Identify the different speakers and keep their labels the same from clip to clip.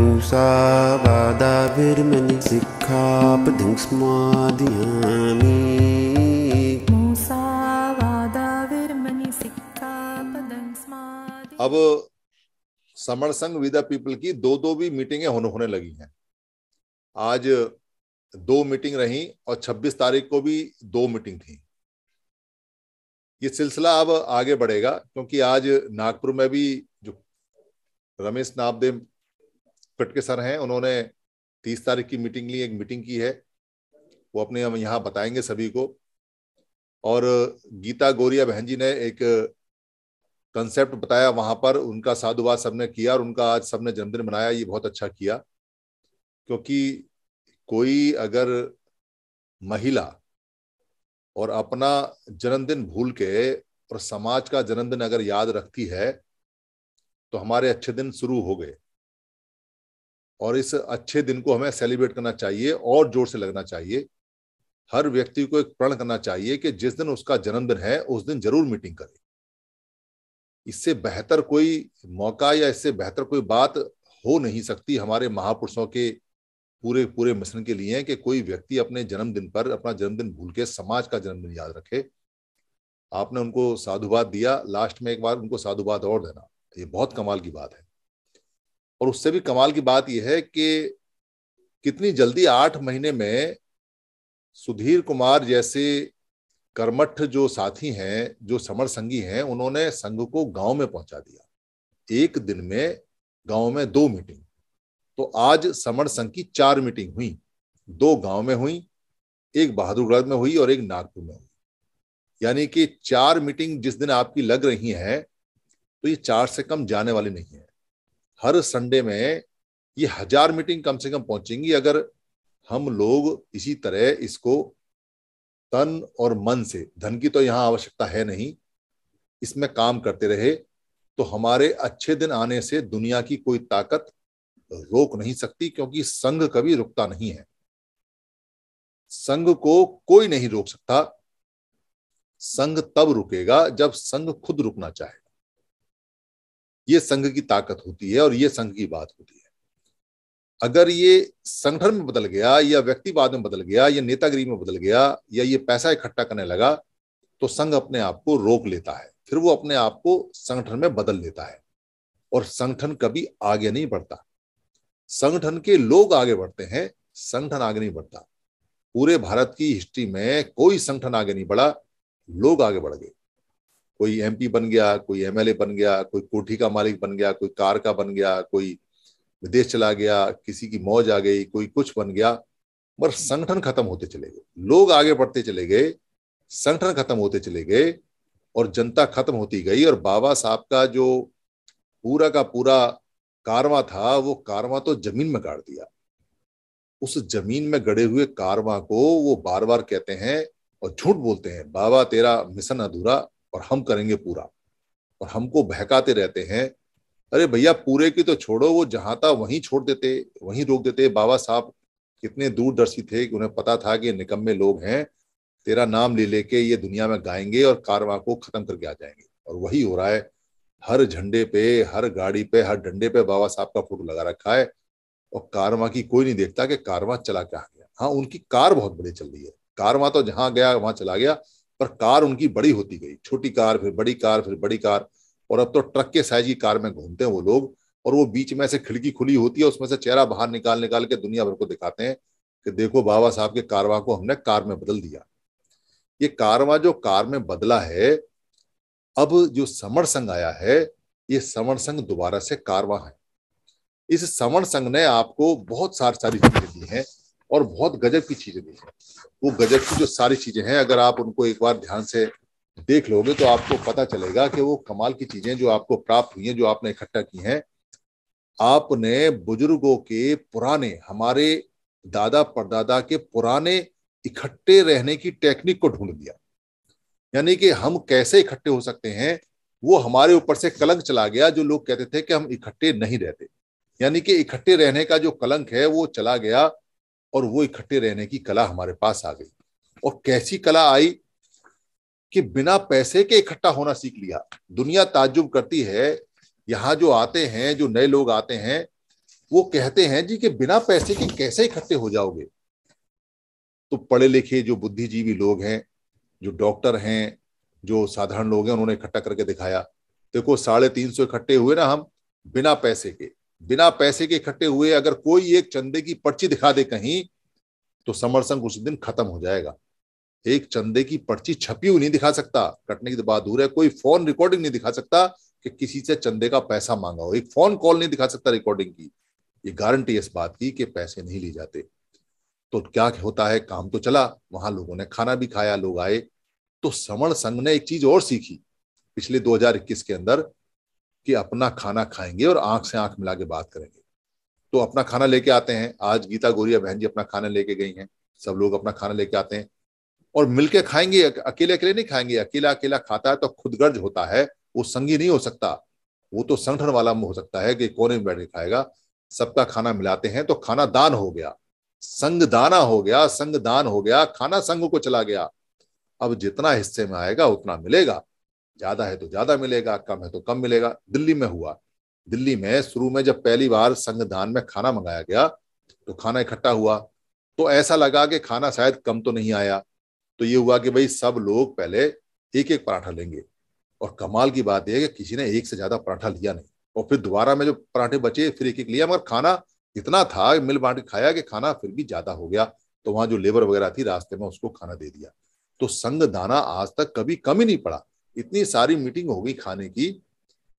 Speaker 1: अब
Speaker 2: समर संघ विदा पीपल की दो दो भी मीटिंगें होने होने लगी हैं आज दो मीटिंग रही और 26 तारीख को भी दो मीटिंग थी ये सिलसिला अब आगे बढ़ेगा क्योंकि आज नागपुर में भी जो रमेश नाबदेव खटके सर हैं उन्होंने तीस तारीख की मीटिंग ली एक मीटिंग की है वो अपने हम यहाँ बताएंगे सभी को और गीता गोरिया बहन जी ने एक कंसेप्ट बताया वहाँ पर उनका साधुवाद सबने किया और उनका आज सबने जन्मदिन मनाया ये बहुत अच्छा किया क्योंकि कोई अगर महिला और अपना जन्मदिन भूल के और समाज का जन्मदिन अगर याद रखती है तो हमारे अच्छे दिन शुरू हो गए और इस अच्छे दिन को हमें सेलिब्रेट करना चाहिए और जोर से लगना चाहिए हर व्यक्ति को एक प्रण करना चाहिए कि जिस दिन उसका जन्मदिन है उस दिन जरूर मीटिंग करे इससे बेहतर कोई मौका या इससे बेहतर कोई बात हो नहीं सकती हमारे महापुरुषों के पूरे पूरे मिशन के लिए कि कोई व्यक्ति अपने जन्मदिन पर अपना जन्मदिन भूल के समाज का जन्मदिन याद रखे आपने उनको साधुवाद दिया लास्ट में एक बार उनको साधुवाद और देना ये बहुत कमाल की बात है और उससे भी कमाल की बात यह है कि कितनी जल्दी आठ महीने में सुधीर कुमार जैसे कर्मठ जो साथी हैं जो समर संगी हैं उन्होंने संघ को गांव में पहुंचा दिया एक दिन में गांव में दो मीटिंग तो आज समर संघ की चार मीटिंग हुई दो गांव में हुई एक बहादुरगढ़ में हुई और एक नागपुर में हुई यानी कि चार मीटिंग जिस दिन आपकी लग रही है तो ये चार से कम जाने वाली नहीं है हर संडे में ये हजार मीटिंग कम से कम पहुंचेंगी अगर हम लोग इसी तरह इसको तन और मन से धन की तो यहां आवश्यकता है नहीं इसमें काम करते रहे तो हमारे अच्छे दिन आने से दुनिया की कोई ताकत रोक नहीं सकती क्योंकि संघ कभी रुकता नहीं है संघ को कोई नहीं रोक सकता संघ तब रुकेगा जब संघ खुद रुकना चाहेगा ये संघ की ताकत होती है और ये संघ की बात होती है अगर ये संगठन में बदल गया या व्यक्तिवाद में बदल गया या नेतागिरी में बदल गया या ये पैसा इकट्ठा करने लगा तो संघ अपने आप को रोक लेता है फिर वो अपने आप को संगठन में बदल लेता है और संगठन कभी आगे नहीं बढ़ता संगठन के लोग आगे बढ़ते हैं संगठन आगे नहीं बढ़ता पूरे भारत की हिस्ट्री में कोई संगठन आगे नहीं बढ़ा लोग आगे बढ़ गए कोई एमपी बन गया कोई एमएलए बन गया कोई कोठी का मालिक बन गया कोई कार का बन गया कोई विदेश चला गया किसी की मौज आ गई कोई कुछ बन गया पर संगठन खत्म होते चले गए लोग आगे बढ़ते चले गए संगठन खत्म होते चले गए और जनता खत्म होती गई और बाबा साहब का जो पूरा का पूरा कारवा था वो कारवा तो जमीन में गाड़ दिया उस जमीन में गड़े हुए कारवा को वो बार बार कहते हैं और झूठ बोलते हैं बाबा तेरा मिशन अधूरा और हम करेंगे पूरा और हमको बहकाते रहते हैं अरे भैया पूरे की तो छोड़ो वो जहां था वहीं छोड़ देते वहीं रोक देते बाबा साहब कितने दूरदर्शी थे कि उन्हें पता था कि निकम्मे लोग हैं तेरा नाम ले लेके ये दुनिया में गाएंगे और कारवा को खत्म करके आ जाएंगे और वही हो रहा है हर झंडे पे हर गाड़ी पे हर डंडे पे बाबा साहब का फोटो लगा रखा है और कारवा की कोई नहीं देखता कि कारवा चला क्या गया हाँ उनकी कार बहुत बड़ी चल रही है कारवा तो जहां गया वहां चला गया पर कार उनकी बड़ी होती गई छोटी कार फिर बड़ी कार फिर बड़ी कार और अब तो ट्रक के साइज की कार में घूमते हैं वो लोग और वो बीच में से खिड़की खुली होती है उसमें से चेहरा बाहर निकाल निकाल के दुनिया भर को दिखाते हैं कि देखो बाबा साहब के कारवा को हमने कार में बदल दिया ये कारवा जो कार में बदला है अब जो समर संघ आया है ये समर संघ दोबारा से कारवा है इस समर संघ ने आपको बहुत सारी सारी चीजें दी हैं और बहुत गजब की चीजें दी हैं वो गजट की जो सारी चीजें हैं अगर आप उनको एक बार ध्यान से देख लोगे तो आपको पता चलेगा कि वो कमाल की चीजें जो आपको प्राप्त हुई हैं जो आपने इकट्ठा की हैं आपने बुजुर्गों के पुराने हमारे दादा परदादा के पुराने इकट्ठे रहने की टेक्निक को ढूंढ लिया यानी कि हम कैसे इकट्ठे हो सकते हैं वो हमारे ऊपर से कलंक चला गया जो लोग कहते थे कि हम इकट्ठे नहीं रहते यानी कि इकट्ठे रहने का जो कलंक है वो चला गया और वो इकट्ठे रहने की कला हमारे पास आ गई और कैसी कला आई कि बिना पैसे के इकट्ठा होना सीख लिया दुनिया ताजुब करती है यहाँ जो आते हैं जो नए लोग आते हैं वो कहते हैं जी कि बिना पैसे के कैसे इकट्ठे हो जाओगे तो पढ़े लिखे जो बुद्धिजीवी लोग हैं जो डॉक्टर हैं जो साधारण लोग हैं उन्होंने इकट्ठा करके दिखाया देखो साढ़े तीन सौ इकट्ठे हुए ना हम बिना पैसे के बिना पैसे के इकट्ठे हुए अगर कोई एक चंदे की पर्ची दिखा दे कहीं तो समर संघ उस दिन खत्म हो जाएगा एक चंदे की पर्ची छपी हुई नहीं दिखा सकता कटने की बात दूर है कोई फोन रिकॉर्डिंग नहीं दिखा सकता कि किसी से चंदे का पैसा मांगा हो एक फोन कॉल नहीं दिखा सकता रिकॉर्डिंग की ये गारंटी इस बात की कि पैसे नहीं ले जाते तो क्या होता है काम तो चला वहां लोगों ने खाना भी खाया लोग आए तो समण संघ ने एक चीज और सीखी पिछले 2021 के अंदर कि अपना खाना खाएंगे और आंख से आंख मिला के बात करेंगे तो अपना खाना लेके आते हैं आज गीता गोरिया बहन जी अपना खाना लेके गई हैं सब लोग अपना खाना लेके आते हैं और मिलके खाएंगे अकेले अकेले नहीं खाएंगे अकेला अकेला खाता है तो खुदगर्ज होता है वो संगी नहीं हो सकता वो तो संगठन वाला हो सकता है कि कोने में बैठ के खाएगा सबका खाना मिलाते हैं तो खाना दान हो गया संग दाना हो गया संग दान हो गया खाना संघ को चला गया अब जितना हिस्से में आएगा उतना मिलेगा ज्यादा है तो ज्यादा मिलेगा कम है तो कम मिलेगा दिल्ली में हुआ दिल्ली में शुरू में जब पहली बार संविधान में खाना मंगाया गया तो खाना इकट्ठा हुआ तो ऐसा लगा कि खाना शायद कम तो नहीं आया तो ये हुआ कि भाई सब लोग पहले एक एक पराठा लेंगे और कमाल की बात यह कि किसी ने एक से ज्यादा पराठा लिया नहीं और फिर दोबारा में जो पराठे बचे फिर एक एक लिया मगर खाना इतना था मिल बांट खाया कि खाना फिर भी ज्यादा हो गया तो वहां जो लेबर वगैरह थी रास्ते में उसको खाना दे दिया तो संग दाना आज तक कभी कम ही नहीं पड़ा इतनी सारी मीटिंग हो गई खाने की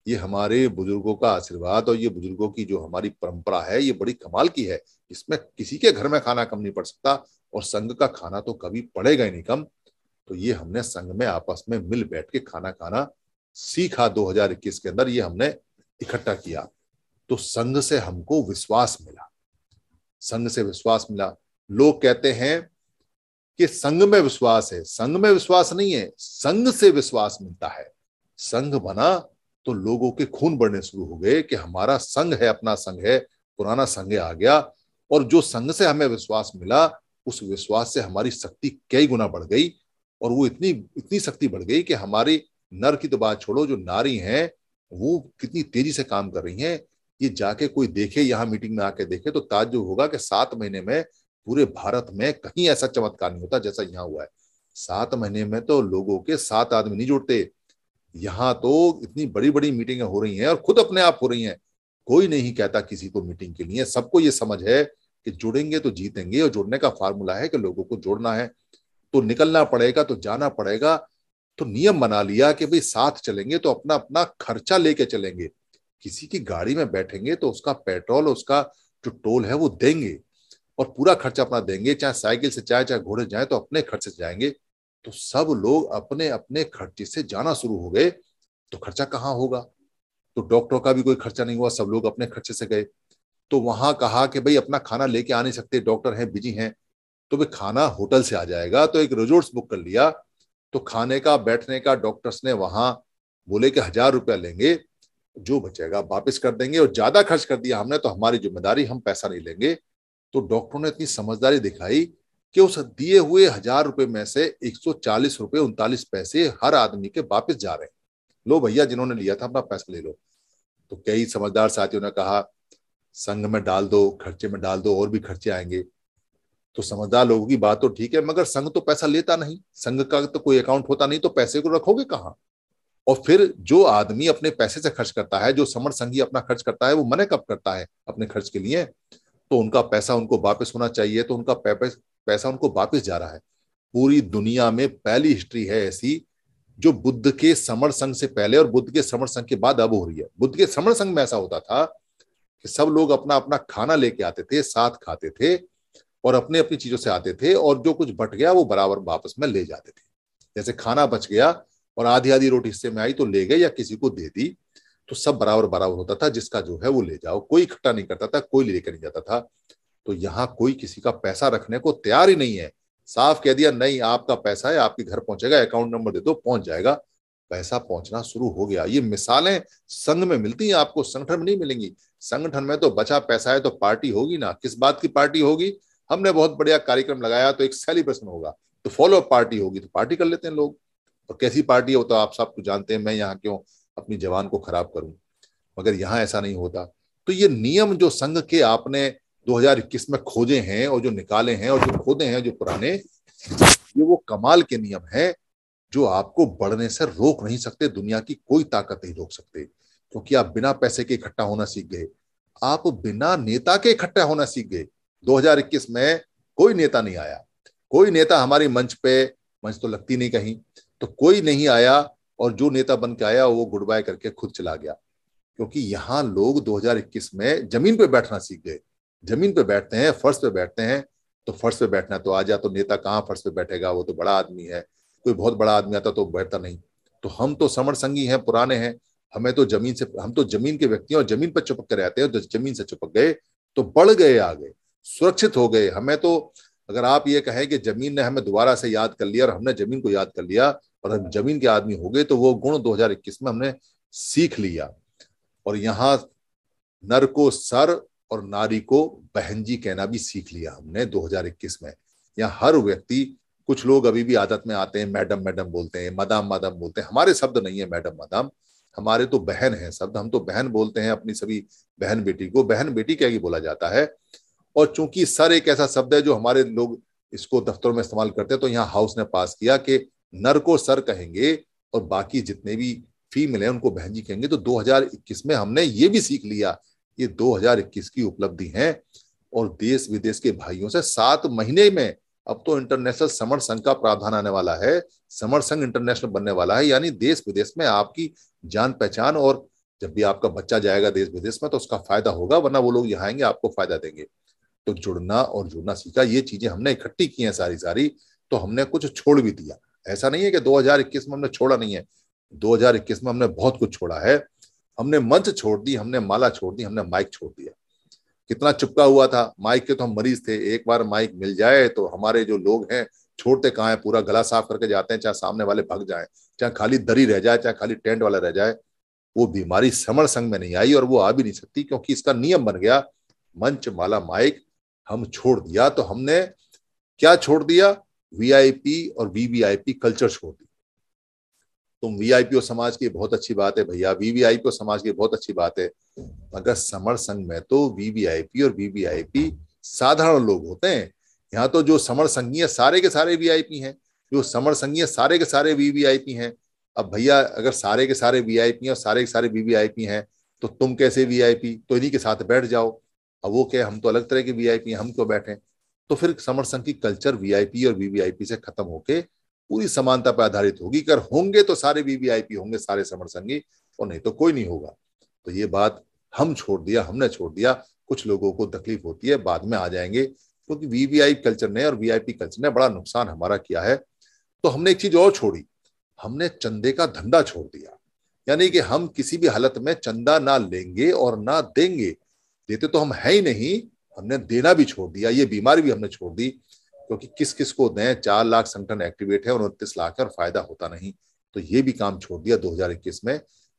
Speaker 2: ये हमारे बुजुर्गों का आशीर्वाद और ये बुजुर्गों की जो हमारी परंपरा है ये बड़ी कमाल की है इसमें किसी के घर में खाना कम नहीं पड़ सकता और संघ का खाना तो कभी पड़ेगा ही नहीं कम तो ये हमने संघ में आपस में मिल बैठ के खाना खाना सीखा 2021 के अंदर ये हमने इकट्ठा किया तो संघ से हमको विश्वास मिला संघ से विश्वास मिला लोग कहते हैं कि संघ में विश्वास है संघ में विश्वास नहीं है संघ से विश्वास मिलता है संघ बना तो लोगों के खून बढ़ने शुरू हो गए कि हमारा संघ है अपना संघ है पुराना संघ आ गया और जो संघ से हमें विश्वास मिला उस विश्वास से हमारी शक्ति कई गुना बढ़ गई और वो इतनी इतनी शक्ति बढ़ गई कि हमारी नर की तो बात छोड़ो जो नारी हैं वो कितनी तेजी से काम कर रही हैं ये जाके कोई देखे यहाँ मीटिंग में आके देखे तो ताज्जुब होगा कि सात महीने में पूरे भारत में कहीं ऐसा चमत्कार नहीं होता जैसा यहाँ हुआ है सात महीने में तो लोगों के सात आदमी नहीं जुड़ते यहाँ तो इतनी बड़ी बड़ी मीटिंगें हो रही हैं और खुद अपने आप हो रही हैं कोई नहीं कहता किसी को मीटिंग के लिए सबको ये समझ है कि जुड़ेंगे तो जीतेंगे और जुड़ने का फार्मूला है कि लोगों को जोड़ना है तो निकलना पड़ेगा तो जाना पड़ेगा तो नियम बना लिया कि भाई साथ चलेंगे तो अपना अपना खर्चा लेके चलेंगे किसी की गाड़ी में बैठेंगे तो उसका पेट्रोल उसका जो टोल है वो देंगे और पूरा खर्चा अपना देंगे चाहे साइकिल से चाहे चाहे घोड़े जाए तो अपने खर्च से जाएंगे तो सब लोग अपने अपने खर्चे से जाना शुरू हो गए तो खर्चा कहाँ होगा तो डॉक्टर का भी कोई खर्चा नहीं हुआ सब लोग अपने खर्चे से गए तो वहां कहा कि भाई अपना खाना लेके आ नहीं सकते डॉक्टर हैं बिजी हैं तो भाई खाना होटल से आ जाएगा तो एक रिजोर्ट्स बुक कर लिया तो खाने का बैठने का डॉक्टर्स ने वहां बोले कि हजार रुपया लेंगे जो बचेगा वापस कर देंगे और ज्यादा खर्च कर दिया हमने तो हमारी जिम्मेदारी हम पैसा नहीं लेंगे तो डॉक्टरों ने इतनी समझदारी दिखाई कि उस दिए हुए हजार रुपए में से एक सौ चालीस रुपए उनतालीस पैसे हर आदमी के वापस जा रहे हैं लो भैया जिन्होंने लिया था अपना पैसा ले लो तो कई समझदार साथियों ने कहा संघ में डाल दो खर्चे में डाल दो और भी खर्चे आएंगे तो समझदार लोगों की बात तो ठीक है मगर संघ तो पैसा लेता नहीं संघ का तो कोई अकाउंट होता नहीं तो पैसे को रखोगे कहाँ और फिर जो आदमी अपने पैसे से खर्च करता है जो समर संघी अपना खर्च करता है वो मने कब करता है अपने खर्च के लिए तो उनका पैसा उनको वापस होना चाहिए तो उनका पैसा उनको वापस जा रहा है पूरी दुनिया में पहली हिस्ट्री है ऐसी जो बुद्ध के समर संघ से पहले और बुद्ध के समर संघ के बाद अब हो रही है बुद्ध के समर संघ में ऐसा होता था कि सब लोग अपना अपना खाना लेके आते थे साथ खाते थे और अपने अपनी चीजों से आते थे और जो कुछ बट गया वो बराबर वापस में ले जाते थे जैसे खाना बच गया और आधी आधी रोटी हिस्से में आई तो ले गए या किसी को दे दी तो सब बराबर बराबर होता था जिसका जो है वो ले जाओ कोई इकट्ठा नहीं करता था कोई लेकर नहीं जाता था तो यहाँ कोई किसी का पैसा रखने को तैयार ही नहीं है साफ कह दिया नहीं आपका पैसा है आपके घर पहुंचेगा अकाउंट नंबर दे दो पहुंच जाएगा पैसा पहुंचना शुरू हो गया ये मिसालें संघ में मिलती हैं आपको संगठन में नहीं मिलेंगी संगठन में तो बचा पैसा है तो पार्टी होगी ना किस बात की पार्टी होगी हमने बहुत बढ़िया कार्यक्रम लगाया तो एक सेलिब्रेशन होगा तो फॉलो अप पार्टी होगी तो पार्टी कर लेते हैं लोग और कैसी पार्टी हो तो आप सबको जानते हैं मैं यहाँ क्यों अपनी जवान को खराब करूं मगर यहां ऐसा नहीं होता तो ये नियम जो संघ के आपने 2021 में खोजे हैं और जो निकाले हैं और जो खोदे हैं जो पुराने ये वो कमाल के नियम हैं जो आपको बढ़ने से रोक नहीं सकते दुनिया की कोई ताकत नहीं रोक सकते क्योंकि आप बिना पैसे के इकट्ठा होना सीख गए आप बिना नेता के इकट्ठा होना सीख गए 2021 में कोई नेता नहीं आया कोई नेता हमारी मंच पे मंच तो लगती नहीं कहीं तो कोई नहीं आया और जो नेता बन के आया वो गुड बाय करके खुद चला गया क्योंकि यहाँ लोग 2021 में जमीन पे बैठना सीख गए जमीन पे बैठते हैं फर्श पे बैठते हैं तो फर्श पे बैठना तो आ जा तो नेता कहाँ फर्श पे बैठेगा वो तो बड़ा आदमी है कोई बहुत बड़ा आदमी आता तो बैठता नहीं तो हम तो समर संगी हैं पुराने हैं हमें तो जमीन से हम तो जमीन के व्यक्ति हैं और जमीन पर चुपक कर रहते हैं जमीन से चुपक गए तो बढ़ गए आ गए सुरक्षित हो गए हमें तो अगर आप ये कहें कि जमीन ने हमें दोबारा से याद कर लिया और हमने जमीन को याद कर लिया और जमीन के आदमी हो गए तो वो गुण 2021 में हमने सीख लिया और यहाँ नर को सर और नारी को बहन जी कहना भी सीख लिया हमने 2021 में यहाँ हर व्यक्ति कुछ लोग अभी भी आदत में आते हैं मैडम मैडम बोलते हैं मदाम मदाम बोलते हैं हमारे शब्द नहीं है मैडम मदाम हमारे तो बहन है शब्द हम तो बहन बोलते हैं अपनी सभी बहन बेटी को बहन बेटी क्या ही बोला जाता है और चूंकि सर एक ऐसा शब्द है जो हमारे लोग इसको दफ्तरों में इस्तेमाल करते हैं तो यहाँ हाउस ने पास किया कि नर को सर कहेंगे और बाकी जितने भी फीमेल हैं उनको बहन जी कहेंगे तो 2021 में हमने ये भी सीख लिया ये 2021 की उपलब्धि है और देश विदेश के भाइयों से सात महीने में अब तो इंटरनेशनल समर संघ का प्रावधान आने वाला है समर संघ इंटरनेशनल बनने वाला है यानी देश विदेश में आपकी जान पहचान और जब भी आपका बच्चा जाएगा देश विदेश में तो उसका फायदा होगा वरना वो लोग यहाँ आएंगे आपको फायदा देंगे तो जुड़ना और जुड़ना सीखा ये चीजें हमने इकट्ठी की हैं सारी सारी तो हमने कुछ छोड़ भी दिया ऐसा नहीं है कि 2021 में हमने छोड़ा नहीं है 2021 में हमने बहुत कुछ छोड़ा है हमने मंच छोड़ दी हमने माला छोड़ दी हमने माइक छोड़ दिया कितना चुपका हुआ था माइक के तो हम मरीज थे एक बार माइक मिल जाए तो हमारे जो लोग हैं छोड़ते कहाँ हैं पूरा गला साफ करके जाते हैं चाहे सामने वाले भग जाए चाहे खाली दरी रह जाए चाहे खाली टेंट वाला रह जाए वो बीमारी समण संग में नहीं आई और वो आ भी नहीं सकती क्योंकि इसका नियम बन गया मंच माला माइक हम छोड़ दिया तो हमने क्या छोड़ दिया वीआईपी और वीवीआईपी कल्चर छोड़ दी तुम वीआईपी और समाज की बहुत अच्छी बात है भैया वीवीआईपी और समाज की बहुत अच्छी बात है मगर समर संघ में तो वीवीआईपी और वीवीआईपी साधारण लोग होते हैं यहाँ तो जो समर संघीय सारे के सारे वीआईपी हैं जो समर संघीय सारे के सारे वीवीआईपी हैं अब भैया अगर सारे के सारे वीआईपी और सारे के सारे वीवीआईपी हैं तो तुम कैसे वीआईपी तो इन्हीं के साथ बैठ जाओ अब वो क्या हम तो अलग तरह के वीआईपी हैं हम क्यों बैठे तो फिर समर संघ की कल्चर वीआईपी और वीवीआईपी से खत्म होके पूरी समानता पर आधारित होगी अगर होंगे तो सारे वीवीआईपी होंगे सारे समर संघी और नहीं तो कोई नहीं होगा तो ये बात हम छोड़ दिया हमने छोड़ दिया कुछ लोगों को तकलीफ होती है बाद में आ जाएंगे क्योंकि तो वीवीआई कल्चर ने और वीआईपी कल्चर ने बड़ा नुकसान हमारा किया है तो हमने एक चीज और छोड़ी हमने चंदे का धंधा छोड़ दिया यानी कि हम किसी भी हालत में चंदा ना लेंगे और ना देंगे देते तो हम है ही नहीं हमने देना भी छोड़ दिया ये बीमारी भी हमने छोड़ दी क्योंकि किस किस को दें चार लाख संगठन एक्टिवेट है और उनतीस लाख है और फायदा होता नहीं तो ये भी काम छोड़ दिया 2021 में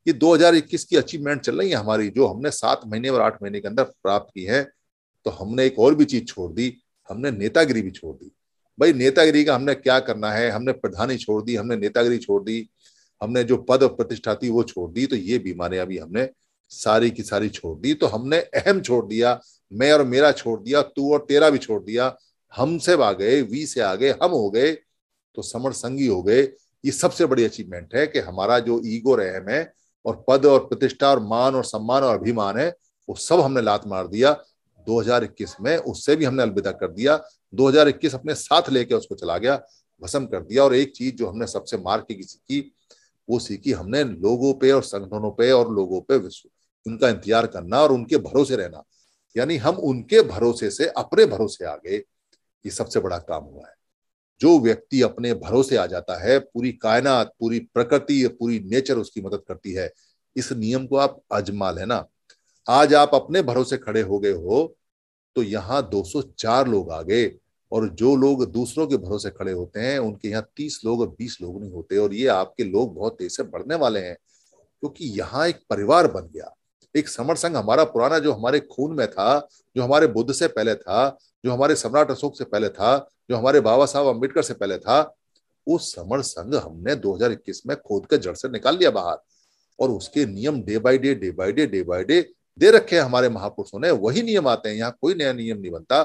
Speaker 2: ये 2021 की अचीवमेंट चल रही है हमारी जो हमने सात महीने और आठ महीने के अंदर प्राप्त की है तो हमने एक और भी चीज छोड़ दी हमने नेतागिरी भी छोड़ दी भाई नेतागिरी का हमने क्या करना है हमने प्रधानी छोड़ दी हमने नेतागिरी छोड़ दी हमने जो पद और प्रतिष्ठा थी वो छोड़ दी तो ये बीमारियां भी हमने सारी की सारी छोड़ दी तो हमने अहम छोड़ दिया मैं और मेरा छोड़ दिया तू और तेरा भी छोड़ दिया हमसे आ गए वी से आ गए हम हो गए तो समर संगी हो गए ये सबसे बड़ी अचीवमेंट है कि हमारा जो ईगो रहम है और पद और प्रतिष्ठा और मान और सम्मान और अभिमान है वो सब हमने लात मार दिया 2021 में उससे भी हमने अलविदा कर दिया 2021 अपने साथ लेके उसको चला गया भसम कर दिया और एक चीज जो हमने सबसे मार के सीखी वो सीखी हमने लोगों पे और संगठनों पे और लोगों पे उनका इंतजार करना और उनके भरोसे रहना यानी हम उनके भरोसे से अपने भरोसे आ गए ये सबसे बड़ा काम हुआ है जो व्यक्ति अपने भरोसे आ जाता है पूरी कायनात पूरी प्रकृति पूरी नेचर उसकी मदद करती है इस नियम को आप अजमा लेना आज आप अपने भरोसे खड़े हो गए हो तो यहाँ 204 लोग आ गए और जो लोग दूसरों के भरोसे खड़े होते हैं उनके यहाँ 30 लोग 20 लोग नहीं होते और ये आपके लोग बहुत तेज से बढ़ने वाले हैं क्योंकि यहाँ एक परिवार बन गया एक समर संघ हमारा पुराना जो हमारे खून में था जो हमारे बुद्ध से पहले था जो हमारे सम्राट अशोक से पहले था जो हमारे बाबा साहब अम्बेडकर से पहले था उस समर संघ हमने 2021 में खोद कर जड़ से निकाल लिया बाहर और उसके नियम day by day day by day day by day दे रखे हैं हमारे महापुरुषों ने वही नियम आते हैं यहाँ कोई नया नियम नहीं बनता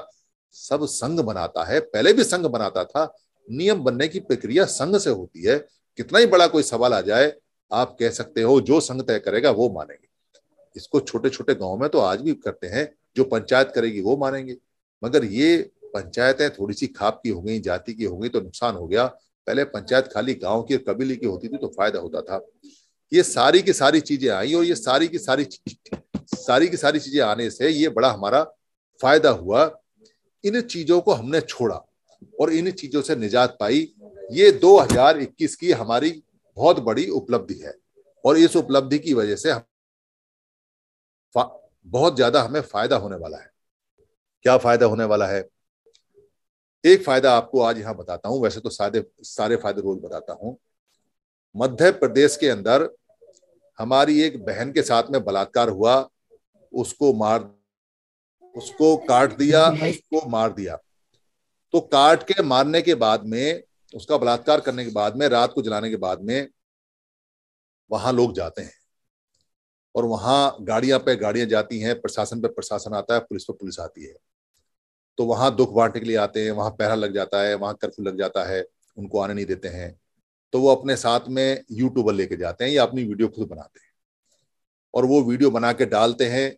Speaker 2: सब संघ बनाता है पहले भी संघ बनाता था नियम बनने की प्रक्रिया संघ से होती है कितना ही बड़ा कोई सवाल आ जाए आप कह सकते हो जो संघ तय करेगा वो मानेंगे इसको छोटे छोटे गांव में तो आज भी करते हैं जो पंचायत करेगी वो मानेंगे मगर ये पंचायतें थोड़ी सी खाप की हो गई जाति की हो गई तो नुकसान हो गया पहले पंचायत खाली गांव की और कबीले की होती थी तो फायदा होता था ये सारी की सारी चीजें आई और ये सारी की सारी सारी की सारी चीजें आने से ये बड़ा हमारा फायदा हुआ इन चीजों को हमने छोड़ा और इन चीजों से निजात पाई ये 2021 की हमारी बहुत बड़ी उपलब्धि है और इस उपलब्धि की वजह से हम बहुत ज्यादा हमें फायदा होने वाला है क्या फायदा होने वाला है एक फायदा आपको आज यहां बताता हूं वैसे तो सारे सारे फायदे रोज बताता हूं मध्य प्रदेश के अंदर हमारी एक बहन के साथ में बलात्कार हुआ उसको मार उसको काट दिया उसको मार दिया तो काट के मारने के बाद में उसका बलात्कार करने के बाद में रात को जलाने के बाद में वहां लोग जाते हैं और वहाँ गाड़ियाँ पे गाड़ियाँ जाती हैं प्रशासन पे प्रशासन आता है पुलिस पे पुलिस आती है तो वहाँ दुख बांटने के लिए आते हैं वहाँ पहरा लग जाता है वहाँ कर्फ्यू लग जाता है उनको आने नहीं देते हैं तो वो अपने साथ में यूट्यूबर लेके जाते हैं या अपनी वीडियो खुद बनाते हैं और वो वीडियो बना के डालते हैं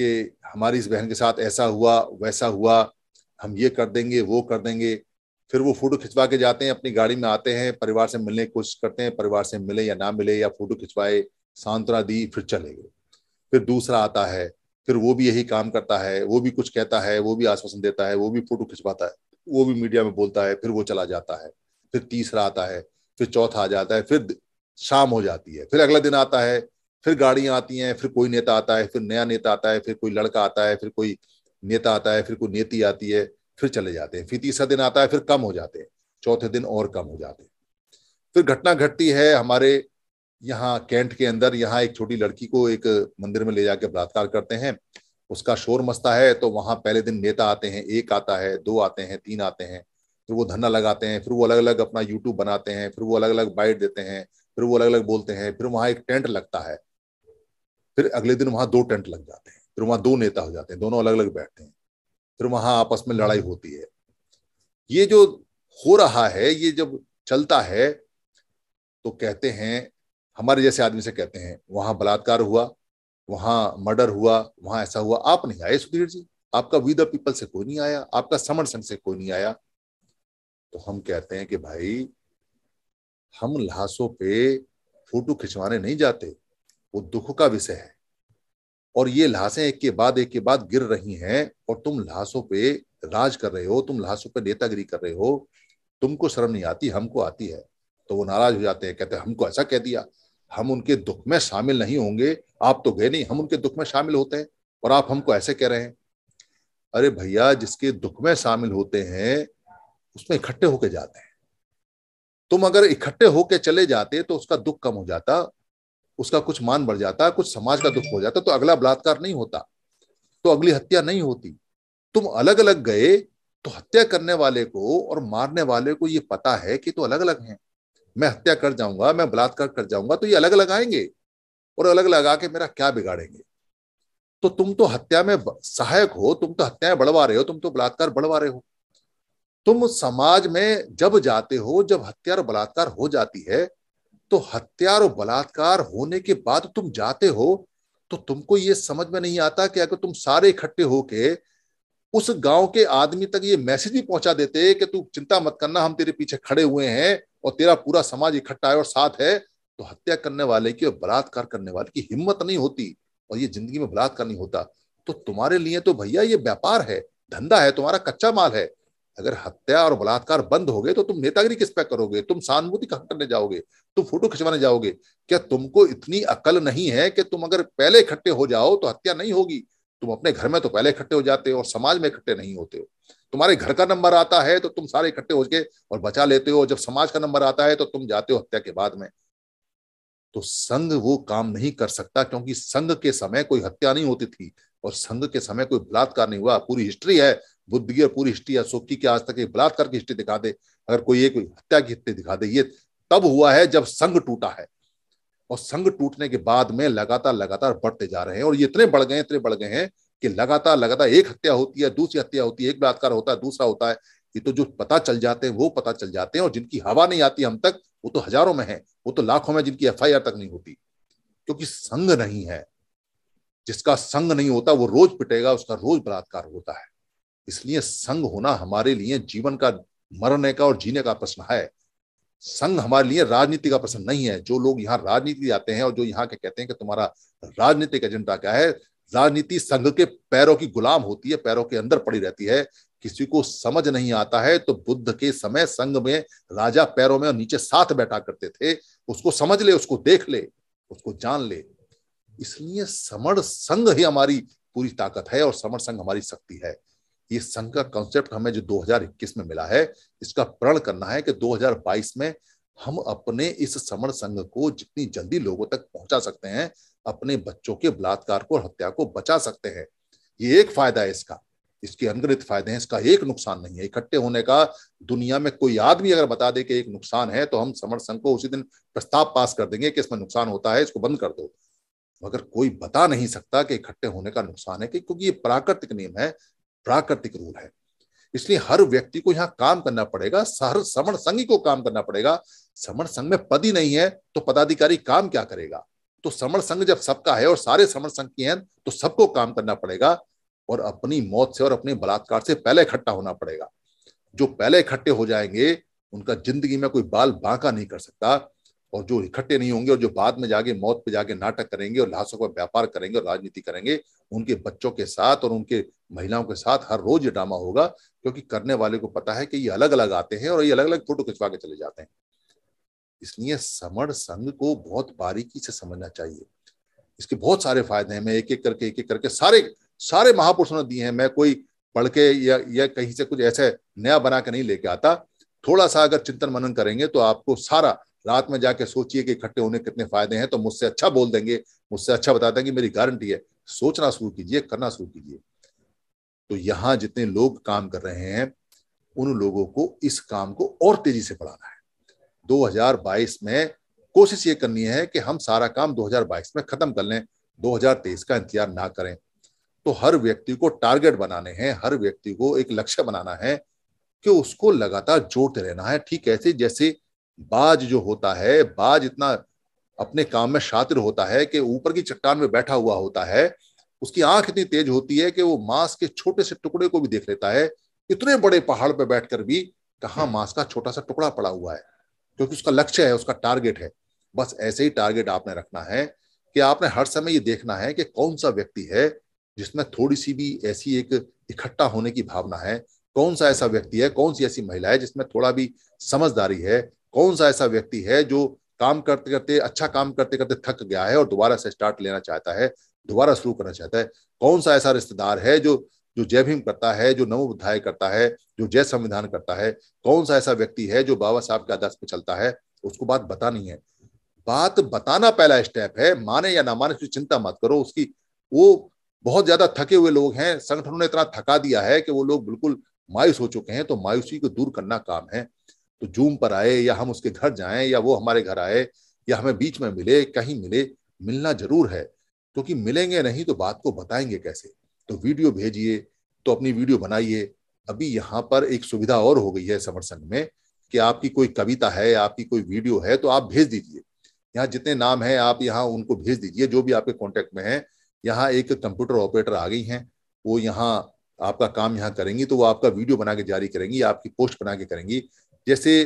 Speaker 2: कि हमारी इस बहन के साथ ऐसा हुआ वैसा हुआ हम ये कर देंगे वो कर देंगे फिर वो फोटो खिंचवा के जाते हैं अपनी गाड़ी में आते हैं परिवार से मिलने की कोशिश करते हैं परिवार से मिले या ना मिले या फोटो खिंचवाए सांत्वना दी फिर चले गए फिर दूसरा आता है फिर वो भी यही काम करता है वो भी कुछ कहता है वो भी आश्वासन देता है वो भी फोटो खिंचवाता है वो भी मीडिया में बोलता है फिर वो चला जाता है फिर तीसरा आता है फिर चौथा आ जाता है फिर शाम हो जाती है फिर अगला दिन आता है फिर गाड़ियां आती हैं फिर कोई नेता आता है फिर नया नेता आता है फिर कोई लड़का आता है फिर कोई नेता आता है फिर कोई नेती आती है फिर चले जाते हैं फिर तीसरा दिन आता है फिर कम हो जाते हैं चौथे दिन और कम हो जाते हैं फिर घटना घटती है हमारे यहाँ कैंट के अंदर यहाँ एक छोटी लड़की को एक मंदिर में ले जाके बलात्कार करते हैं उसका शोर मस्ता है तो वहां पहले दिन नेता आते हैं एक आता है दो आते हैं तीन आते हैं फिर वो धरना लगाते हैं फिर वो अलग अलग अपना यूट्यूब बनाते हैं फिर वो अलग अलग बाइट देते हैं फिर वो अलग अलग बोलते हैं फिर वहां एक टेंट लगता है फिर अगले दिन वहां दो टेंट लग जाते हैं फिर वहां दो नेता हो जाते हैं दोनों अलग अलग बैठते हैं फिर वहां आपस में लड़ाई होती है ये जो हो रहा है ये जब चलता है तो कहते हैं हमारे जैसे आदमी से कहते हैं वहां बलात्कार हुआ वहां मर्डर हुआ वहां ऐसा हुआ आप नहीं आए सुधीर जी आपका वी द पीपल से कोई नहीं आया आपका समर संघ से कोई नहीं आया तो हम कहते हैं कि भाई हम लाशों पे फोटो खिंचवाने नहीं जाते वो दुख का विषय है और ये लाशें एक के बाद एक के बाद गिर रही हैं और तुम लाशों पे राज कर रहे हो तुम लाशों पे नेतागिरी कर रहे हो तुमको शर्म नहीं आती हमको आती है तो वो नाराज हो जाते हैं कहते हैं हमको ऐसा कह दिया हम उनके दुख में शामिल नहीं होंगे आप तो गए नहीं हम उनके दुख में शामिल होते हैं और आप हमको ऐसे कह रहे हैं अरे भैया जिसके दुख में शामिल होते हैं उसमें इकट्ठे होके जाते हैं तुम अगर इकट्ठे होके चले जाते तो उसका दुख कम हो जाता उसका कुछ मान बढ़ जाता कुछ समाज का दुख हो जाता तो अगला बलात्कार नहीं होता तो अगली हत्या नहीं होती तुम अलग अलग गए तो हत्या करने वाले को और मारने वाले को ये पता है कि तो अलग अलग हैं मैं हत्या कर जाऊंगा मैं बलात्कार कर जाऊंगा तो ये अलग अलग आएंगे और अलग लगा के मेरा क्या बिगाड़ेंगे तो तुम तो हत्या में सहायक हो तुम तो हत्याएं बढ़वा रहे हो तुम तो बलात्कार बढ़वा रहे हो तुम समाज में जब जाते हो जब हत्या और बलात्कार हो जाती है तो हत्या और बलात्कार होने के बाद तुम जाते हो तो तुमको ये समझ में नहीं आता कि अगर तुम सारे इकट्ठे होके उस गांव के आदमी तक ये मैसेज भी पहुंचा देते कि तू चिंता मत करना हम तेरे पीछे खड़े हुए हैं और तेरा पूरा समाज इकट्ठा है और साथ है तो हत्या करने वाले की और बलात्कार करने वाले की हिम्मत नहीं होती और ये जिंदगी में बलात्कार नहीं होता तो तुम्हारे लिए तो भैया ये व्यापार है धंधा है तुम्हारा कच्चा माल है अगर हत्या और बलात्कार बंद हो गए तो तुम नेतागिरी किस पे करोगे तुम सहानुभूति कहां करने जाओगे तुम फोटो खिंचवाने जाओगे क्या तुमको इतनी अकल नहीं है कि तुम अगर पहले इकट्ठे हो जाओ तो हत्या नहीं होगी तुम अपने घर में तो पहले इकट्ठे हो जाते हो और समाज में इकट्ठे नहीं होते हो तुम्हारे घर का नंबर आता है तो तुम सारे इकट्ठे हो के और बचा लेते हो जब समाज का नंबर आता है तो तुम जाते हो हत्या के बाद में तो संघ वो काम नहीं कर सकता क्योंकि संघ के समय कोई हत्या नहीं होती थी और संघ के समय कोई बलात्कार नहीं हुआ पूरी हिस्ट्री है बुद्ध की और पूरी हिस्ट्री अशोक की आज तक बलात्कार की हिस्ट्री दिखा दे अगर कोई ये कोई हत्या की हिस्ट्री दिखा दे ये तब हुआ है जब संघ टूटा है और संघ टूटने के बाद में लगातार लगातार बढ़ते जा रहे हैं और ये इतने बढ़ गए इतने बढ़ गए हैं कि लगातार लगातार एक हत्या होती है दूसरी हत्या होती है एक बलात्कार होता है दूसरा होता है ये तो जो पता चल जाते हैं वो पता चल जाते हैं और जिनकी हवा नहीं आती हम तक वो तो हजारों में है वो तो लाखों में जिनकी एफ तक नहीं होती क्योंकि संघ नहीं है जिसका संघ नहीं होता वो रोज पिटेगा उसका रोज बलात्कार होता है इसलिए संघ होना हमारे लिए जीवन का मरने का और जीने का प्रश्न है संघ हमारे लिए राजनीति का प्रश्न नहीं है जो लोग यहाँ राजनीति आते हैं और जो यहाँ के कहते हैं कि तुम्हारा राजनीतिक एजेंडा क्या है राजनीति संघ के पैरों की गुलाम होती है पैरों के अंदर पड़ी रहती है किसी को समझ नहीं आता है तो बुद्ध के समय संघ में राजा पैरों में और नीचे साथ बैठा करते थे उसको समझ ले उसको देख ले उसको जान ले इसलिए समण संघ ही हमारी पूरी ताकत है और समण संघ हमारी शक्ति है ये संघ का कॉन्सेप्ट हमें जो 2021 में मिला है इसका प्रण करना है कि 2022 में हम अपने इस समण संघ को जितनी जल्दी लोगों तक पहुंचा सकते हैं अपने बच्चों के बलात्कार को और हत्या को बचा सकते हैं ये एक फायदा है इसका इसके अनगणित फायदे हैं इसका एक नुकसान नहीं है इकट्ठे होने का दुनिया में कोई आदमी अगर बता दे कि एक नुकसान है तो हम समर संघ को उसी दिन प्रस्ताव पास कर देंगे कि इसमें नुकसान होता है इसको बंद कर दो मगर कोई बता नहीं सकता कि इकट्ठे होने का नुकसान है कि क्योंकि ये प्राकृतिक नियम है प्राकृतिक रूल है इसलिए हर व्यक्ति को यहाँ काम करना पड़ेगा हर समण संघ को काम करना पड़ेगा समण संघ में पद ही नहीं है तो पदाधिकारी काम क्या करेगा तो समण संघ जब सबका है और सारे समण संघ के हैं तो सबको काम करना पड़ेगा और अपनी मौत से और अपने बलात्कार से पहले इकट्ठा होना पड़ेगा जो पहले इकट्ठे हो जाएंगे उनका जिंदगी में कोई बाल बांका नहीं कर सकता और जो इकट्ठे नहीं होंगे और जो बाद में जाके मौत पे जाके नाटक करेंगे और लाशों का व्यापार करेंगे और राजनीति करेंगे उनके बच्चों के साथ और उनके महिलाओं के साथ हर रोज ये ड्रामा होगा क्योंकि करने वाले को पता है कि ये अलग अलग आते हैं और ये अलग अलग फोटो खिंचवा के चले जाते हैं इसलिए समण संघ को बहुत बारीकी से समझना चाहिए इसके बहुत सारे फायदे हैं मैं एक एक करके एक एक करके सारे सारे महापुरुषों ने दिए हैं मैं कोई पढ़ के या या कहीं से कुछ ऐसे नया बना के नहीं लेके आता थोड़ा सा अगर चिंतन मनन करेंगे तो आपको सारा रात में जाके सोचिए कि इकट्ठे होने कितने फायदे हैं तो मुझसे अच्छा बोल देंगे मुझसे अच्छा बता देंगे मेरी गारंटी है सोचना शुरू कीजिए करना शुरू कीजिए तो यहाँ जितने लोग काम कर रहे हैं उन लोगों को इस काम को और तेजी से बढ़ाना है 2022 में कोशिश ये करनी है कि हम सारा काम 2022 में खत्म कर लें 2023 का इंतजार ना करें तो हर व्यक्ति को टारगेट बनाने हैं हर व्यक्ति को एक लक्ष्य बनाना है कि उसको लगातार जोड़ते रहना है ठीक ऐसे जैसे बाज जो होता है बाज इतना अपने काम में शातिर होता है कि ऊपर की चट्टान में बैठा हुआ होता है उसकी आंख इतनी तेज होती है कि वो मांस के छोटे से टुकड़े को भी देख लेता है इतने बड़े पहाड़ पर बैठकर भी कहा मांस का छोटा सा टुकड़ा पड़ा हुआ है क्योंकि उसका लक्ष्य है उसका टारगेट है बस ऐसे ही टारगेट आपने रखना है कि आपने हर समय ये देखना है कि कौन सा व्यक्ति है जिसमें थोड़ी सी भी ऐसी एक इकट्ठा होने की भावना है कौन सा ऐसा व्यक्ति है कौन सी ऐसी महिला है जिसमें थोड़ा भी समझदारी है कौन सा ऐसा व्यक्ति है जो काम करते करते अच्छा काम करते करते थक गया है और दोबारा से स्टार्ट लेना चाहता है दोबारा शुरू करना चाहता है कौन सा ऐसा रिश्तेदार है जो जो जय भीम करता है जो नव उद्धाय करता है जो जय संविधान करता है कौन सा ऐसा व्यक्ति है जो बाबा साहब के आदर्श पे चलता है उसको बात बतानी है बात बताना पहला स्टेप है माने या ना माने उसकी चिंता मत करो उसकी वो बहुत ज्यादा थके हुए लोग हैं संगठनों ने इतना थका दिया है कि वो लोग बिल्कुल मायूस हो चुके हैं तो मायूसी को दूर करना काम है तो जूम पर आए या हम उसके घर जाएं या वो हमारे घर आए या हमें बीच में मिले कहीं मिले मिलना जरूर है क्योंकि तो मिलेंगे नहीं तो बात को बताएंगे कैसे तो वीडियो भेजिए तो अपनी वीडियो बनाइए अभी यहाँ पर एक सुविधा और हो गई है समरसंग में कि आपकी कोई कविता है आपकी कोई वीडियो है तो आप भेज दीजिए यहाँ जितने नाम हैं आप यहाँ उनको भेज दीजिए जो भी आपके कॉन्टेक्ट में है यहाँ एक कंप्यूटर ऑपरेटर आ गई हैं वो यहाँ आपका काम यहाँ करेंगी तो वो आपका वीडियो बना के जारी करेंगी आपकी पोस्ट बना के करेंगी जैसे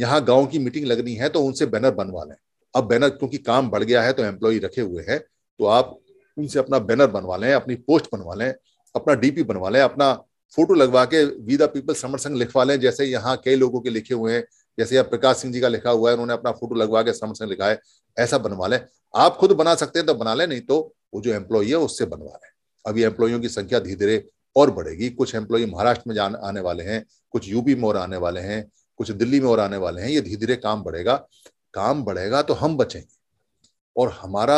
Speaker 2: यहाँ गांव की मीटिंग लगनी है तो उनसे बैनर बनवा लें अब बैनर क्योंकि काम बढ़ गया है तो एम्प्लॉय रखे हुए हैं तो आप उनसे अपना बैनर बनवा लें अपनी पोस्ट बनवा लें अपना डीपी बनवा लें अपना फोटो लगवा के वी द पीपल समर संघ लिखवा लें जैसे यहाँ कई लोगों के लिखे हुए हैं जैसे यहाँ प्रकाश सिंह जी का लिखा हुआ है उन्होंने अपना फोटो लगवा के समर संघ लिखा है ऐसा बनवा लें आप खुद बना सकते हैं तो बना लें नहीं तो वो जो एम्प्लॉई है उससे बनवा लें अभी एम्प्लॉयों की संख्या धीरे धीरे और बढ़ेगी कुछ एम्प्लॉय महाराष्ट्र में जान आने वाले हैं कुछ यूपी में और आने वाले हैं कुछ दिल्ली में और आने वाले हैं ये धीरे धीरे काम बढ़ेगा काम बढ़ेगा तो हम बचेंगे और हमारा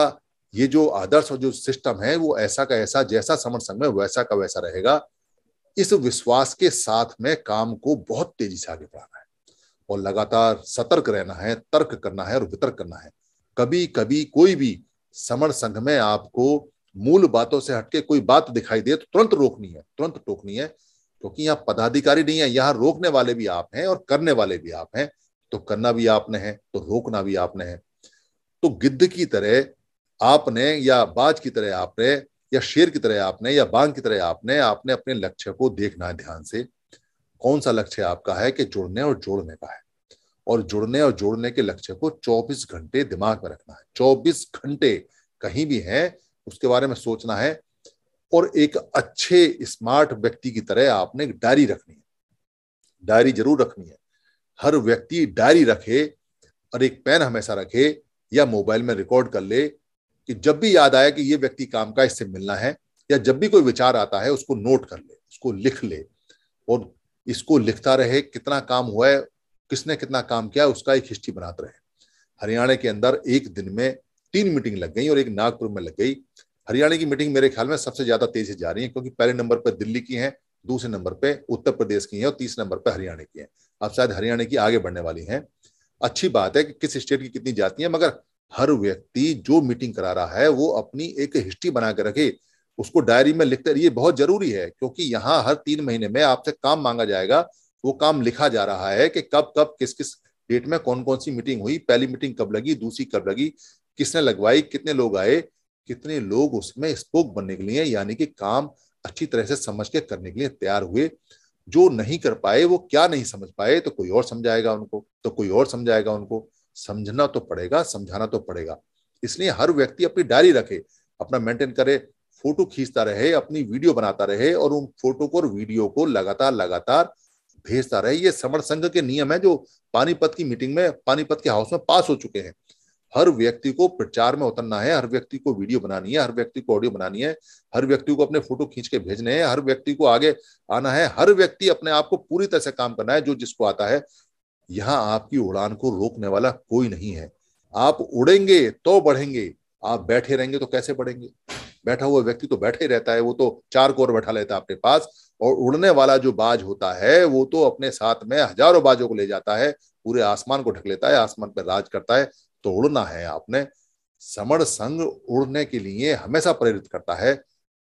Speaker 2: ये जो आदर्श और जो सिस्टम है वो ऐसा का ऐसा जैसा समर संघ में वैसा का वैसा रहेगा इस विश्वास के साथ में काम को बहुत तेजी से आगे बढ़ाना है और लगातार सतर्क रहना है तर्क करना है और वितर्क करना है कभी कभी कोई भी समर संघ में आपको मूल बातों से हटके कोई बात दिखाई दे तो तुरंत रोकनी है तुरंत टोकनी है क्योंकि यहाँ पदाधिकारी नहीं है यहाँ रोकने वाले भी आप हैं और करने वाले भी आप हैं तो करना भी आपने है तो रोकना भी आपने है तो गिद्ध की तरह आपने या बाज की तरह आपने या शेर की तरह आपने या बांग की तरह आपने आपने अपने लक्ष्य को देखना है ध्यान से कौन सा लक्ष्य आपका है कि जुड़ने और जोड़ने का है और जुड़ने और जोड़ने के लक्ष्य को 24 घंटे दिमाग में रखना है 24 घंटे कहीं भी है उसके बारे में सोचना है और एक अच्छे स्मार्ट व्यक्ति की तरह आपने एक डायरी रखनी है डायरी जरूर रखनी है हर व्यक्ति डायरी रखे और एक पेन हमेशा रखे या मोबाइल में रिकॉर्ड कर ले कि जब भी याद आया कि ये व्यक्ति काम का इससे मिलना है या जब भी कोई विचार आता है उसको नोट कर ले उसको लिख ले और इसको लिखता रहे कितना काम हुआ है किसने कितना काम किया उसका एक हिस्ट्री बनाते रहे हरियाणा के अंदर एक दिन में तीन मीटिंग लग गई और एक नागपुर में लग गई हरियाणा की मीटिंग मेरे ख्याल में सबसे ज्यादा तेजी से जा रही है क्योंकि पहले नंबर पर दिल्ली की है दूसरे नंबर पर उत्तर प्रदेश की है और तीसरे नंबर पर हरियाणा की है अब शायद हरियाणा की आगे बढ़ने वाली है अच्छी बात है कि किस स्टेट की कितनी जाती है मगर हर व्यक्ति जो मीटिंग करा रहा है वो अपनी एक हिस्ट्री बना के रखे उसको डायरी में लिखते ये बहुत जरूरी है क्योंकि यहाँ हर तीन महीने में आपसे काम मांगा जाएगा वो काम लिखा जा रहा है कि कब कब किस किस डेट में कौन कौन सी मीटिंग हुई पहली मीटिंग कब लगी दूसरी कब लगी किसने लगवाई कितने लोग आए कितने लोग उसमें स्पोक बनने के लिए यानी कि काम अच्छी तरह से समझ के करने के लिए तैयार हुए जो नहीं कर पाए वो क्या नहीं समझ पाए तो कोई और समझाएगा उनको तो कोई और समझाएगा उनको समझना तो पड़ेगा समझाना तो पड़ेगा इसलिए हर व्यक्ति अपनी डायरी रखे अपना मेंटेन करे फोटो खींचता रहे अपनी वीडियो बनाता रहे और उन फोटो को और वीडियो को लगातार लगातार भेजता रहे ये समर संघ के नियम है जो पानीपत की मीटिंग में पानीपत के हाउस में पास हो चुके हैं हर व्यक्ति को प्रचार में उतरना है हर व्यक्ति को वीडियो बनानी है हर व्यक्ति को ऑडियो बनानी है हर व्यक्ति को अपने फोटो खींच के भेजने हैं हर व्यक्ति को आगे आना है हर व्यक्ति अपने आप को पूरी तरह से काम करना है जो जिसको आता है यहाँ आपकी उड़ान को रोकने वाला कोई नहीं है आप उड़ेंगे तो बढ़ेंगे आप बैठे रहेंगे तो कैसे बढ़ेंगे बैठा हुआ व्यक्ति तो बैठे ही रहता है वो तो चार कोर बैठा लेता है अपने पास और उड़ने वाला जो बाज होता है वो तो अपने साथ में हजारों बाजों को ले जाता है पूरे आसमान को ढक लेता है आसमान पर राज करता है तोड़ना है आपने समण संग उड़ने के लिए हमेशा प्रेरित करता है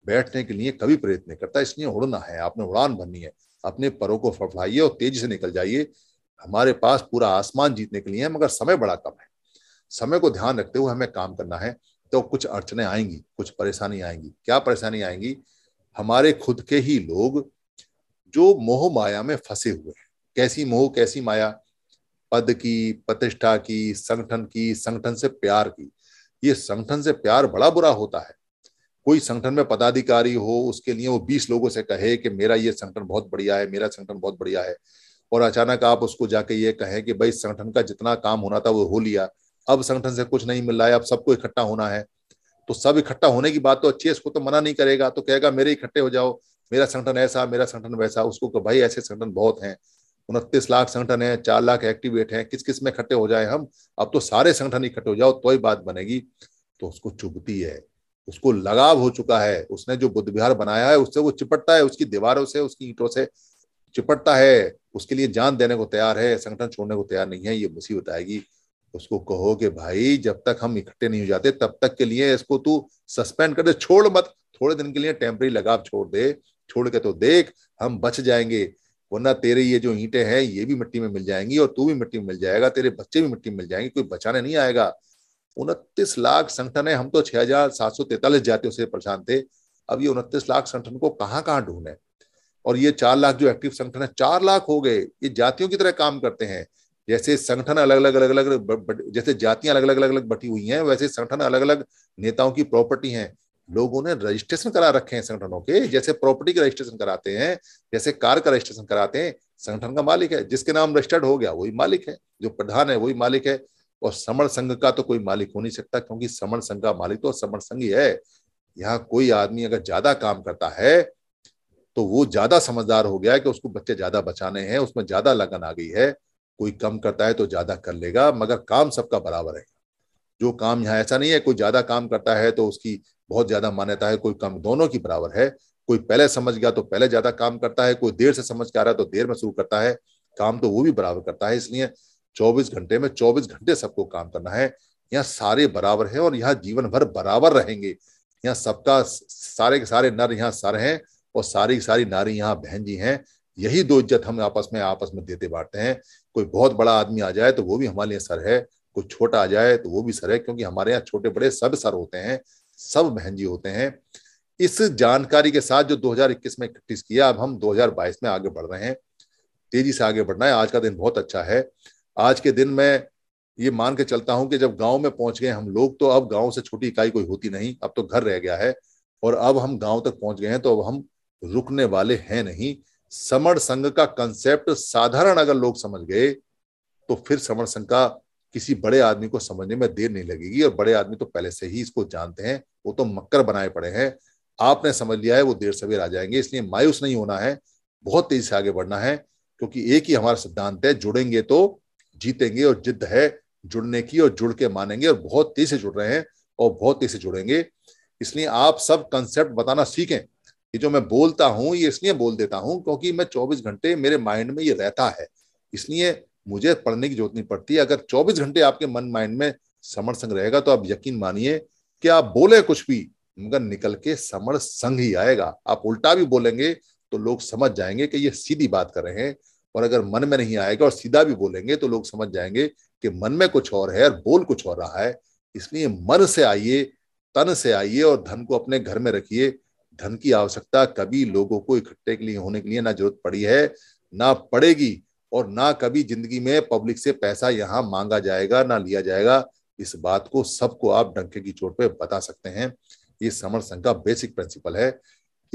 Speaker 2: बैठने के लिए कभी प्रेरित नहीं करता इसलिए उड़ना है आपने उड़ान भरनी है अपने परों को फड़फड़ाइए और तेजी से निकल जाइए हमारे पास पूरा आसमान जीतने के लिए है मगर समय बड़ा कम है समय को ध्यान रखते हुए हमें काम करना है तो कुछ अड़चने आएंगी कुछ परेशानी आएंगी क्या परेशानी आएंगी हमारे खुद के ही लोग जो मोह माया में फंसे हुए हैं कैसी मोह कैसी माया पद की प्रतिष्ठा की संगठन की संगठन से प्यार की ये संगठन से प्यार बड़ा बुरा होता है कोई संगठन में पदाधिकारी हो उसके लिए वो बीस लोगों से कहे कि मेरा ये संगठन बहुत बढ़िया है मेरा संगठन बहुत बढ़िया है और अचानक आप उसको जाके ये कहें कि भाई संगठन का जितना काम होना था वो हो लिया अब संगठन से कुछ नहीं मिल रहा है अब सबको इकट्ठा होना है तो सब इकट्ठा होने की बात तो अच्छी है इसको तो मना नहीं करेगा तो कहेगा मेरे इकट्ठे हो जाओ मेरा संगठन ऐसा मेरा संगठन वैसा उसको भाई ऐसे संगठन बहुत हैं उनतीस लाख संगठन है चार लाख एक्टिवेट हैं किस किस में इकट्ठे हो जाए हम अब तो सारे संगठन इकट्ठे हो जाओ तो ही बात बनेगी तो उसको चुभती है उसको लगाव हो चुका है उसने जो बुद्ध विहार बनाया है उससे वो चिपटता है उसकी दीवारों से उसकी ईंटों से चिपटता है उसके लिए जान देने को तैयार है संगठन छोड़ने को तैयार नहीं है ये मुसीबत आएगी उसको कहो कि भाई जब तक हम इकट्ठे नहीं हो जाते तब तक के लिए इसको तू सस्पेंड कर दे छोड़ मत थोड़े दिन के लिए टेम्परेरी लगाव छोड़ दे छोड़ के तो देख हम बच जाएंगे वरना तेरे ये जो ईंटे हैं ये भी मिट्टी में मिल जाएंगी और तू भी मिट्टी में मिल जाएगा तेरे बच्चे भी मिट्टी में मिल जाएंगे कोई बचाने नहीं आएगा उनतीस लाख संगठन है हम तो छह हजार सात सौ तैतालीस जातियों से परेशान थे अब ये उनतीस लाख संगठन को कहाँ कहाँ ढूंढे और ये चार लाख जो एक्टिव संगठन है चार लाख हो गए ये जातियों की तरह काम करते हैं जैसे संगठन अलग अलग अलग अलग जैसे जातियां अलग अलग अलग अलग बटी हुई हैं वैसे संगठन अलग अलग नेताओं की प्रॉपर्टी हैं लोगों ने रजिस्ट्रेशन करा रखे हैं संगठनों के जैसे प्रॉपर्टी का रजिस्ट्रेशन कराते हैं जैसे कार का रजिस्ट्रेशन कराते हैं संगठन का मालिक है जिसके नाम रजिस्टर्ड हो गया वही मालिक है जो प्रधान है वही मालिक है और समण संघ का तो कोई मालिक हो नहीं सकता क्योंकि समण संघ का मालिक तो समण संघ ही है यहाँ कोई आदमी अगर ज्यादा काम करता है तो वो ज्यादा समझदार हो गया है कि उसको बच्चे ज्यादा बचाने हैं उसमें ज्यादा लगन आ गई है कोई कम करता है तो ज्यादा कर लेगा मगर काम सबका बराबर है जो काम यहाँ ऐसा नहीं है कोई ज्यादा काम करता है तो उसकी बहुत ज्यादा मान्यता है कोई कम दोनों की बराबर है कोई पहले समझ गया तो पहले ज्यादा काम करता है कोई देर से समझ के आ रहा है तो देर में शुरू करता है काम तो वो भी बराबर करता है इसलिए 24 घंटे में 24 घंटे सबको काम करना है यहाँ सारे बराबर हैं और यहाँ जीवन भर बराबर रहेंगे यहाँ सबका सारे के सारे नर यहाँ सर हैं और सारी की सारी नारी यहाँ बहन जी हैं यही दो इज्जत हम आपस में आपस में देते बांटते हैं कोई बहुत बड़ा आदमी आ जाए तो वो भी हमारे लिए सर है कुछ छोटा आ जाए तो वो भी सर है क्योंकि हमारे यहाँ छोटे बड़े सब सर होते हैं सब बहन जी होते हैं इस जानकारी के साथ जो 2021 में इकतीस किया अब हम 2022 में आगे बढ़ रहे हैं तेजी से आगे बढ़ना है आज का दिन बहुत अच्छा है आज के दिन में ये मान के चलता हूं कि जब गांव में पहुंच गए हम लोग तो अब गांव से छोटी इकाई कोई होती नहीं अब तो घर रह गया है और अब हम गांव तक पहुंच गए हैं तो अब हम रुकने वाले हैं नहीं समण संघ का कंसेप्ट साधारण अगर लोग समझ गए तो फिर समण संघ का किसी बड़े आदमी को समझने में देर नहीं लगेगी और बड़े आदमी तो पहले से ही इसको जानते हैं वो तो मक्कर बनाए पड़े हैं आपने समझ लिया है वो देर सवेर आ जाएंगे इसलिए मायूस नहीं होना है बहुत तेजी से आगे बढ़ना है क्योंकि एक ही हमारा सिद्धांत है जुड़ेंगे तो जीतेंगे और जिद है जुड़ने की और जुड़ के मानेंगे और बहुत तेजी से जुड़ रहे हैं और बहुत तेजी से जुड़ेंगे इसलिए आप सब कंसेप्ट बताना सीखें ये जो मैं बोलता हूँ ये इसलिए बोल देता हूँ क्योंकि मैं 24 घंटे मेरे माइंड में ये रहता है इसलिए मुझे पढ़ने की जरूरत नहीं पड़ती अगर 24 घंटे आपके मन माइंड में समर संघ रहेगा तो आप यकीन मानिए कि आप बोले कुछ भी मगर निकल के समर संघ ही आएगा आप उल्टा भी बोलेंगे तो लोग समझ जाएंगे कि ये सीधी बात कर रहे हैं और अगर मन में नहीं आएगा और सीधा भी बोलेंगे तो लोग समझ जाएंगे कि मन में कुछ और है और बोल कुछ और रहा है इसलिए मन से आइए तन से आइए और धन को अपने घर में रखिए धन की आवश्यकता कभी लोगों को इकट्ठे के लिए होने के लिए ना जरूरत पड़ी है ना पड़ेगी और ना कभी जिंदगी में पब्लिक से पैसा यहाँ मांगा जाएगा ना लिया जाएगा इस बात को सबको आप डंके की चोट पे बता सकते हैं ये समर संघ का बेसिक प्रिंसिपल है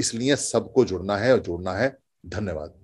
Speaker 2: इसलिए सबको जुड़ना है और जोड़ना है धन्यवाद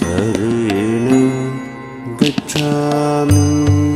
Speaker 2: रेण गच्छामि